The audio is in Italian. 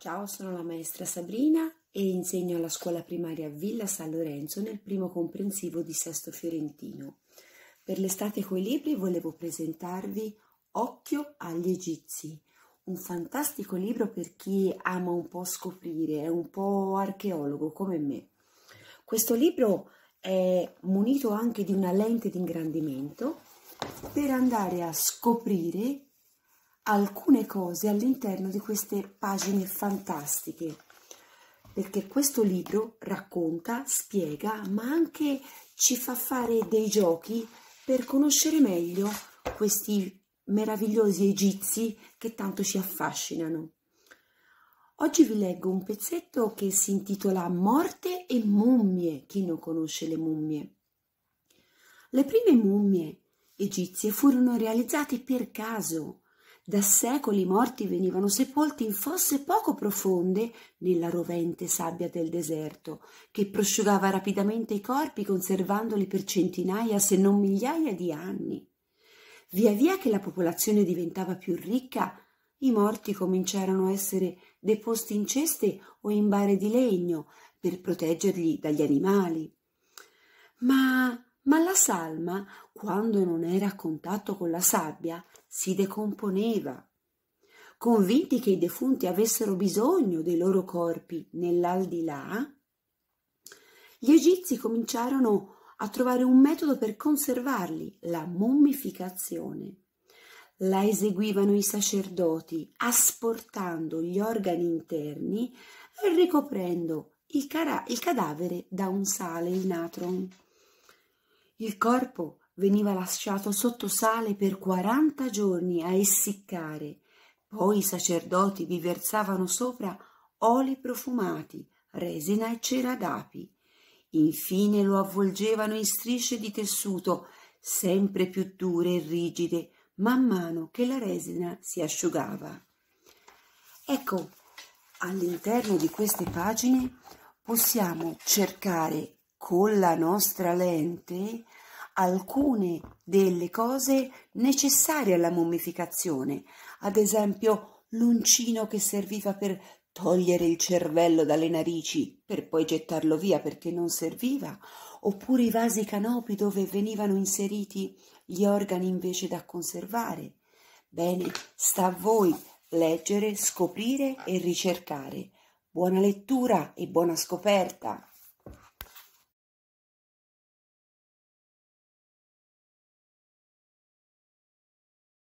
Ciao, sono la maestra Sabrina e insegno alla scuola primaria Villa San Lorenzo nel primo comprensivo di Sesto Fiorentino. Per l'estate coi libri volevo presentarvi Occhio agli Egizi, un fantastico libro per chi ama un po' scoprire, è un po' archeologo come me. Questo libro è munito anche di una lente di ingrandimento per andare a scoprire alcune cose all'interno di queste pagine fantastiche, perché questo libro racconta, spiega, ma anche ci fa fare dei giochi per conoscere meglio questi meravigliosi egizi che tanto ci affascinano. Oggi vi leggo un pezzetto che si intitola Morte e mummie, chi non conosce le mummie. Le prime mummie egizie furono realizzate per caso, da secoli i morti venivano sepolti in fosse poco profonde nella rovente sabbia del deserto, che prosciugava rapidamente i corpi conservandoli per centinaia se non migliaia di anni. Via via che la popolazione diventava più ricca, i morti cominciarono a essere deposti in ceste o in bare di legno per proteggerli dagli animali. Ma ma la salma, quando non era a contatto con la sabbia, si decomponeva. Convinti che i defunti avessero bisogno dei loro corpi nell'aldilà, gli egizi cominciarono a trovare un metodo per conservarli, la mummificazione. La eseguivano i sacerdoti, asportando gli organi interni e ricoprendo il, cara- il cadavere da un sale, il natron. Il corpo veniva lasciato sotto sale per 40 giorni a essiccare. Poi i sacerdoti vi versavano sopra oli profumati, resina e cera d'api. Infine lo avvolgevano in strisce di tessuto, sempre più dure e rigide, man mano che la resina si asciugava. Ecco, all'interno di queste pagine possiamo cercare con la nostra lente alcune delle cose necessarie alla mummificazione, ad esempio l'uncino che serviva per togliere il cervello dalle narici per poi gettarlo via perché non serviva, oppure i vasi canopi dove venivano inseriti gli organi invece da conservare. Bene, sta a voi leggere, scoprire e ricercare. Buona lettura e buona scoperta!